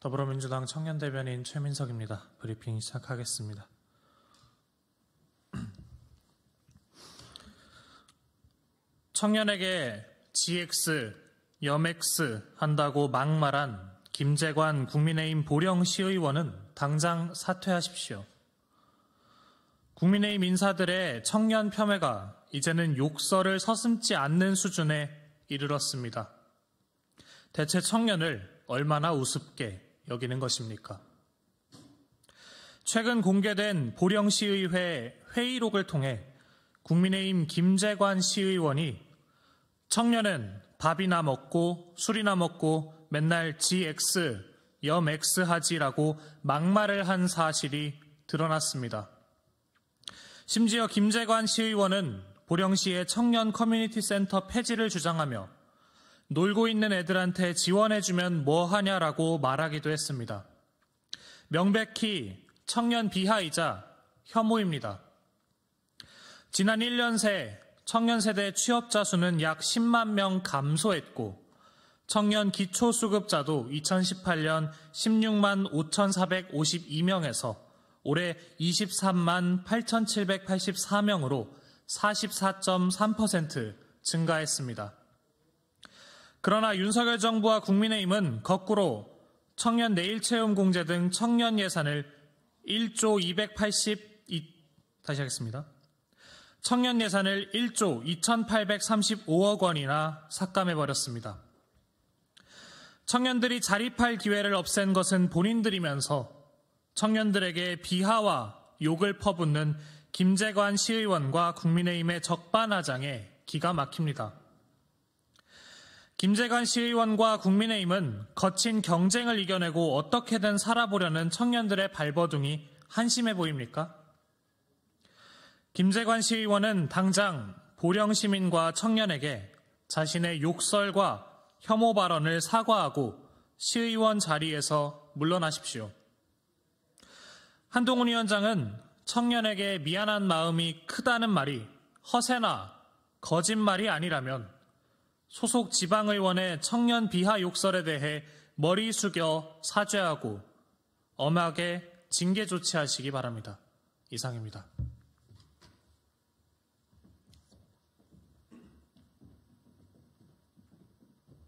더불어민주당 청년대변인 최민석입니다. 브리핑 시작하겠습니다. 청년에게 GX, 염X 한다고 막말한 김재관 국민의힘 보령 시의원은 당장 사퇴하십시오. 국민의힘 인사들의 청년 폄훼가 이제는 욕설을 서슴지 않는 수준에 이르렀습니다. 대체 청년을 얼마나 우습게 여기는 것입니까? 최근 공개된 보령시의회 회의록을 통해 국민의힘 김재관 시의원이 청년은 밥이나 먹고 술이나 먹고 맨날 GX, 염 X 하지라고 막말을 한 사실이 드러났습니다. 심지어 김재관 시의원은 보령시의 청년 커뮤니티 센터 폐지를 주장하며 놀고 있는 애들한테 지원해주면 뭐 하냐라고 말하기도 했습니다. 명백히 청년 비하이자 혐오입니다. 지난 1년 새 청년 세대 취업자 수는 약 10만 명 감소했고 청년 기초수급자도 2018년 16만 5,452명에서 올해 23만 8,784명으로 44.3% 증가했습니다. 그러나 윤석열 정부와 국민의힘은 거꾸로 청년 내일 채움 공제 등 청년 예산을 1조 282 다시 하겠습니다. 청년 예산을 1조 2,835억 원이나 삭감해 버렸습니다. 청년들이 자립할 기회를 없앤 것은 본인들이면서 청년들에게 비하와 욕을 퍼붓는 김재관 시의원과 국민의힘의 적반하장에 기가 막힙니다. 김재관 시의원과 국민의힘은 거친 경쟁을 이겨내고 어떻게든 살아보려는 청년들의 발버둥이 한심해 보입니까? 김재관 시의원은 당장 보령 시민과 청년에게 자신의 욕설과 혐오 발언을 사과하고 시의원 자리에서 물러나십시오. 한동훈 위원장은 청년에게 미안한 마음이 크다는 말이 허세나 거짓말이 아니라면 소속 지방의원의 청년 비하 욕설에 대해 머리 숙여 사죄하고 엄하게 징계 조치하시기 바랍니다. 이상입니다.